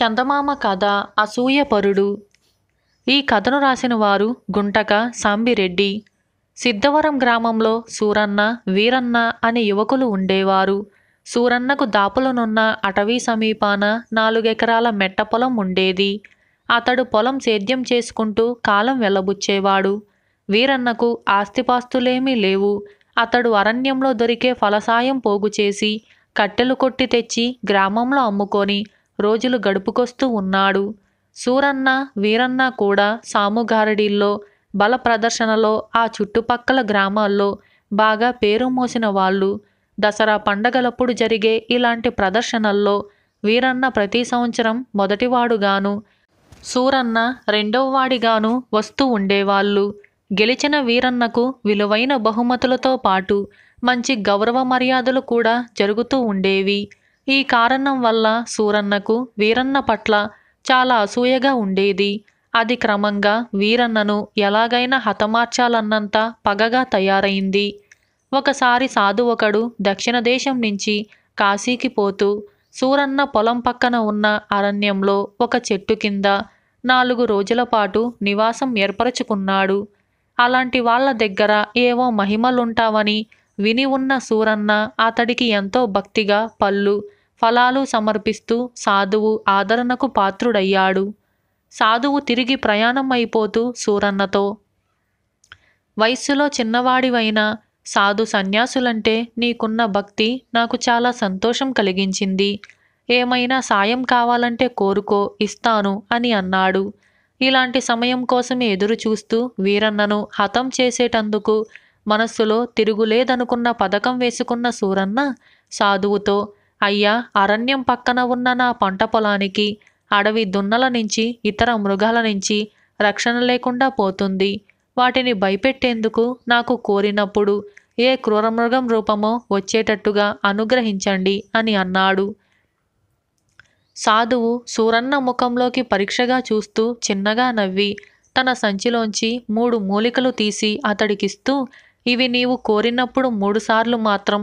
చందమామ కథ అసూయపరుడు ఈ కథను రాసిన వారు గుంటక సాంబిరెడ్డి సిద్ధవరం గ్రామంలో సూరన్న వీరన్న అనే యువకులు ఉండేవారు సూరన్నకు దాపులనున్న అటవీ సమీపాన నాలుగెకరాల మెట్ట పొలం ఉండేది అతడు పొలం సేద్యం చేసుకుంటూ కాలం వెళ్ళబుచ్చేవాడు వీరన్నకు ఆస్తిపాస్తులేమీ లేవు అతడు అరణ్యంలో దొరికే ఫలసాయం పోగు చేసి కట్టెలు కొట్టి తెచ్చి గ్రామంలో అమ్ముకొని రోజులు గడుపుకొస్తూ ఉన్నాడు సూరన్న వీరన్న కూడా సాముగారడీల్లో బల ప్రదర్శనలో ఆ చుట్టుపక్కల గ్రామాల్లో బాగా పేరు మోసిన వాళ్ళు దసరా పండగలప్పుడు జరిగే ఇలాంటి ప్రదర్శనల్లో వీరన్న ప్రతి సంవత్సరం మొదటివాడుగాను సూరన్న వాడిగాను వస్తూ ఉండేవాళ్ళు గెలిచిన వీరన్నకు విలువైన బహుమతులతో పాటు మంచి గౌరవ మర్యాదలు కూడా జరుగుతూ ఉండేవి ఈ కారణం వల్ల సూరన్నకు వీరన్న పట్ల చాలా అసూయగా ఉండేది అది క్రమంగా వీరన్నను ఎలాగైనా హతమార్చాలన్నంత పగగా తయారైంది ఒకసారి సాధు ఒకడు దక్షిణ దేశం నుంచి కాశీకి పోతూ సూరన్న పొలం పక్కన ఉన్న అరణ్యంలో ఒక చెట్టు కింద నాలుగు రోజుల పాటు నివాసం ఏర్పరచుకున్నాడు అలాంటి వాళ్ళ దగ్గర ఏవో మహిమలుంటావని విని ఉన్న సూరన్న అతడికి ఎంతో భక్తిగా పళ్ళు ఫలాలు సమర్పిస్తూ సాధువు ఆదరణకు పాత్రుడయ్యాడు సాధువు తిరిగి ప్రయాణం అయిపోతూ సూరన్నతో వయస్సులో చిన్నవాడివైన సాధు సన్యాసులంటే నీకున్న భక్తి నాకు చాలా సంతోషం కలిగించింది ఏమైనా సాయం కావాలంటే కోరుకో ఇస్తాను అని అన్నాడు ఇలాంటి సమయం కోసం ఎదురు చూస్తూ వీరన్నను హతం చేసేటందుకు మనస్సులో తిరుగులేదనుకున్న పథకం వేసుకున్న సూరన్న సాధువుతో అయ్యా అరణ్యం పక్కన ఉన్న నా పంట పొలానికి అడవి దున్నల నుంచి ఇతర మృగాల నుంచి రక్షణ లేకుండా పోతుంది వాటిని భయపెట్టేందుకు నాకు కోరినప్పుడు ఏ క్రూరమృగం రూపమో వచ్చేటట్టుగా అనుగ్రహించండి అని అన్నాడు సాధువు సూరన్న ముఖంలోకి పరీక్షగా చూస్తూ చిన్నగా నవ్వి తన సంచిలోంచి మూడు మూలికలు తీసి అతడికిస్తూ ఇవి నీవు కోరినప్పుడు మూడుసార్లు మాత్రం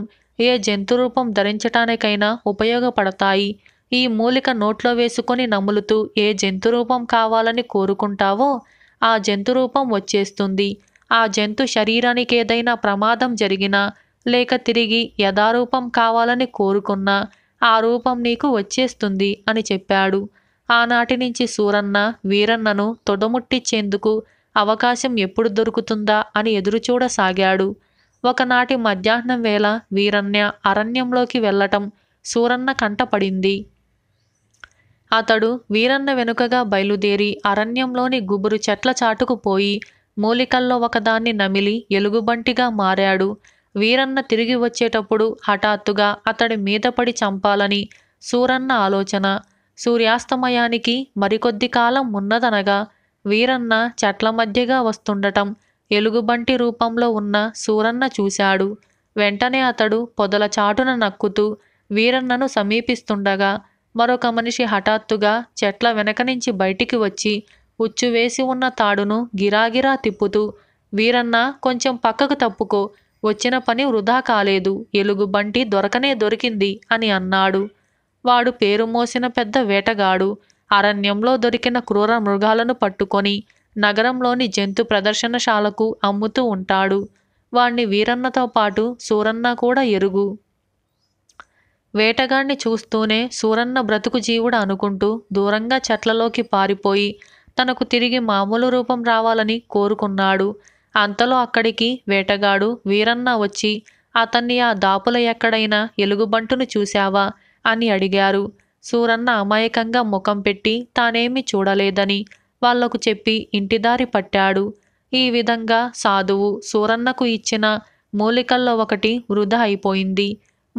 ఏ జంతురూపం ధరించటానికైనా ఉపయోగపడతాయి ఈ మూలిక నోట్లో వేసుకొని నములుతూ ఏ జంతురూపం కావాలని కోరుకుంటావో ఆ జంతురూపం వచ్చేస్తుంది ఆ జంతు శరీరానికి ఏదైనా ప్రమాదం జరిగినా లేక తిరిగి యథారూపం కావాలని కోరుకున్నా ఆ రూపం నీకు వచ్చేస్తుంది అని చెప్పాడు ఆనాటి నుంచి సూరన్న వీరన్నను తొడముట్టించేందుకు అవకాశం ఎప్పుడు దొరుకుతుందా అని ఎదురుచూడసాగాడు ఒకనాటి మధ్యాహ్నం వేళ వీరన్య అరణ్యంలోకి వెళ్ళటం సూరన్న కంటపడింది అతడు వీరన్న వెనుకగా బయలుదేరి అరణ్యంలోని గుబురు చెట్ల చాటుకు పోయి మూలికల్లో ఒకదాన్ని నమిలి ఎలుగుబంటిగా మారాడు వీరన్న తిరిగి వచ్చేటప్పుడు హఠాత్తుగా అతడి మీదపడి చంపాలని సూరన్న ఆలోచన సూర్యాస్తమయానికి మరికొద్ది కాలం ఉన్నదనగా వీరన్న చెట్ల మధ్యగా వస్తుండటం ఎలుగుబంటి రూపంలో ఉన్న సూరన్న చూశాడు వెంటనే అతడు పొదల చాటున నక్కుతూ వీరన్నను సమీపిస్తుండగా మరొక మనిషి హఠాత్తుగా చెట్ల వెనక నుంచి బయటికి వచ్చి ఉచ్చు వేసి ఉన్న తాడును గిరాగిరా తిప్పుతూ వీరన్న కొంచెం పక్కకు తప్పుకో వచ్చిన పని వృధా కాలేదు ఎలుగు బంటి దొరకనే దొరికింది అని అన్నాడు వాడు పేరు మోసిన పెద్ద వేటగాడు అరణ్యంలో దొరికిన క్రూర మృగాలను పట్టుకొని నగరంలోని జంతు ప్రదర్శనశాలకు అమ్ముతూ ఉంటాడు వాణ్ణి వీరన్నతో పాటు సూరన్న కూడా ఎరుగు వేటగాణ్ణి చూస్తూనే సూరన్న బ్రతుకు జీవుడు అనుకుంటూ దూరంగా చెట్లలోకి పారిపోయి తనకు తిరిగి మామూలు రూపం రావాలని కోరుకున్నాడు అంతలో అక్కడికి వేటగాడు వీరన్న వచ్చి అతన్ని ఆ దాపుల ఎక్కడైనా ఎలుగుబంటును చూశావా అని అడిగారు సూరన్న అమాయకంగా ముఖం పెట్టి తానేమి చూడలేదని వాళ్లకు చెప్పి ఇంటిదారి పట్టాడు ఈ విధంగా సాధువు సూరన్నకు ఇచ్చిన మూలికల్లో ఒకటి వృధా అయిపోయింది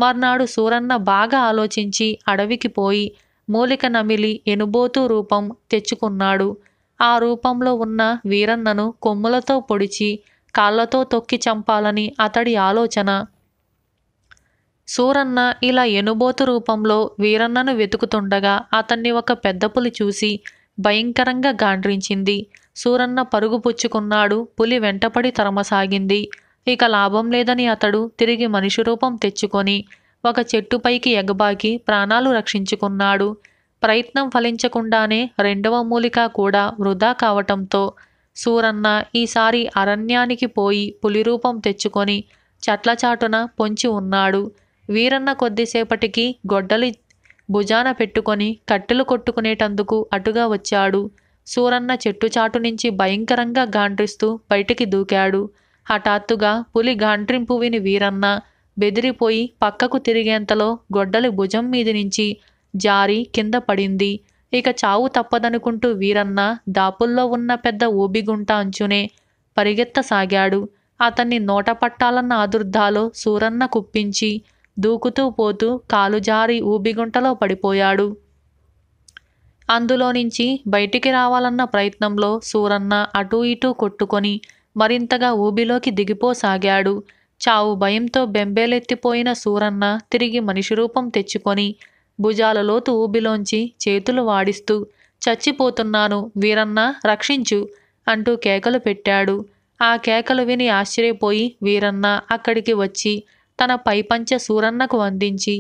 మర్నాడు సూరన్న బాగా ఆలోచించి అడవికి పోయి మూలిక నమిలి ఎనుబోతు రూపం తెచ్చుకున్నాడు ఆ రూపంలో ఉన్న వీరన్నను కొమ్ములతో పొడిచి కాళ్లతో తొక్కి చంపాలని అతడి ఆలోచన సూరన్న ఇలా ఎనుబోతు రూపంలో వీరన్నను వెతుకుతుండగా అతన్ని ఒక పెద్ద పులి చూసి భయంకరంగా గాండ్రించింది సూరన్న పరుగు పుచ్చుకున్నాడు పులి వెంటపడి తరమసాగింది ఇక లాభం లేదని అతడు తిరిగి మనిషి రూపం తెచ్చుకొని ఒక చెట్టుపైకి ఎగబాకి ప్రాణాలు రక్షించుకున్నాడు ప్రయత్నం ఫలించకుండానే రెండవ మూలిక కూడా వృధా కావటంతో సూరన్న ఈసారి అరణ్యానికి పోయి పులి రూపం తెచ్చుకొని చెట్ల చాటున పొంచి ఉన్నాడు వీరన్న కొద్దిసేపటికి గొడ్డలి భుజాన పెట్టుకొని కట్టెలు కొట్టుకునేటందుకు అటుగా వచ్చాడు సూరన్న చెట్టు చాటు నుంచి భయంకరంగా గాండ్రిస్తూ బయటికి దూకాడు హఠాత్తుగా పులి గాండ్రింపు విని వీరన్న బెదిరిపోయి పక్కకు తిరిగేంతలో గొడ్డలి భుజం మీద నుంచి జారి కింద పడింది ఇక చావు తప్పదనుకుంటూ వీరన్న దాపుల్లో ఉన్న పెద్ద ఊబిగుంట అంచునే పరిగెత్తసాగాడు అతన్ని నోట పట్టాలన్న ఆదుర్దాలో సూరన్న కుప్పించి దూకుతూ పోతూ కాలు జారి ఊబిగుంటలో పడిపోయాడు అందులో నుంచి బయటికి రావాలన్న ప్రయత్నంలో సూరన్న అటూ ఇటూ కొట్టుకొని మరింతగా ఊబిలోకి దిగిపోసాగాడు చావు భయంతో బెంబేలెత్తిపోయిన సూరన్న తిరిగి మనిషి రూపం తెచ్చుకొని భుజాల లోతు ఊబిలోంచి చేతులు వాడిస్తూ చచ్చిపోతున్నాను వీరన్న రక్షించు అంటూ కేకలు పెట్టాడు ఆ కేకలు విని ఆశ్చర్యపోయి వీరన్న అక్కడికి వచ్చి తన పైపంచె సూరన్నకు అందించి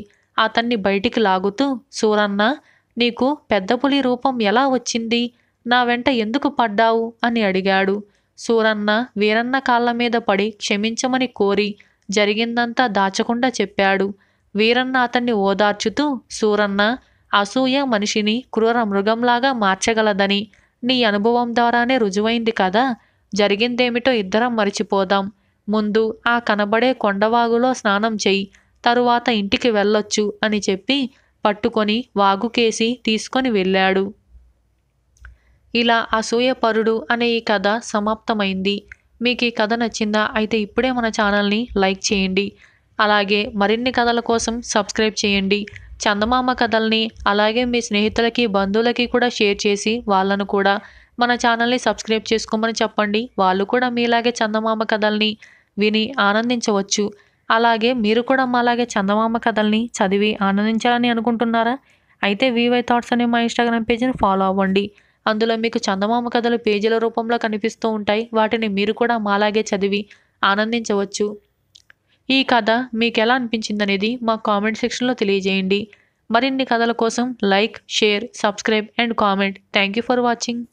అతన్ని బయటికి లాగుతూ సూరన్న నీకు పెద్ద పులి రూపం ఎలా వచ్చింది నా వెంట ఎందుకు పడ్డావు అని అడిగాడు సూరన్న వీరన్న కాళ్ళ మీద పడి క్షమించమని కోరి జరిగిందంతా దాచకుండా చెప్పాడు వీరన్న అతన్ని ఓదార్చుతూ సూరన్న అసూయ మనిషిని క్రూర మృగంలాగా మార్చగలదని నీ అనుభవం ద్వారానే రుజువైంది కదా జరిగిందేమిటో ఇద్దరం మరిచిపోదాం ముందు ఆ కనబడే కొండవాగులో స్నానం చెయ్యి తరువాత ఇంటికి వెళ్ళొచ్చు అని చెప్పి పట్టుకొని వాగుకేసి తీసుకొని వెళ్ళాడు ఇలా అసూయపరుడు అనే ఈ కథ సమాప్తమైంది మీకు ఈ కథ నచ్చిందా అయితే ఇప్పుడే మన ఛానల్ని లైక్ చేయండి అలాగే మరిన్ని కథల కోసం సబ్స్క్రైబ్ చేయండి చందమామ కథల్ని అలాగే మీ స్నేహితులకి బంధువులకి కూడా షేర్ చేసి వాళ్ళను కూడా మన ఛానల్ని సబ్స్క్రైబ్ చేసుకోమని చెప్పండి వాళ్ళు కూడా మీలాగే చందమామ కథల్ని విని ఆనందించవచ్చు అలాగే మీరు కూడా మాలాగే చందమామ కథల్ని చదివి ఆనందించాలని అనుకుంటున్నారా అయితే వివై థాట్స్ అనే మా ఇన్స్టాగ్రామ్ పేజీని ఫాలో అవ్వండి అందులో మీకు చందమామ కథలు పేజీల రూపంలో కనిపిస్తూ ఉంటాయి వాటిని మీరు కూడా మాలాగే చదివి ఆనందించవచ్చు ఈ కథ మీకు ఎలా అనిపించిందనేది మా కామెంట్ సెక్షన్లో తెలియజేయండి మరిన్ని కథల కోసం like share subscribe and comment thank you for watching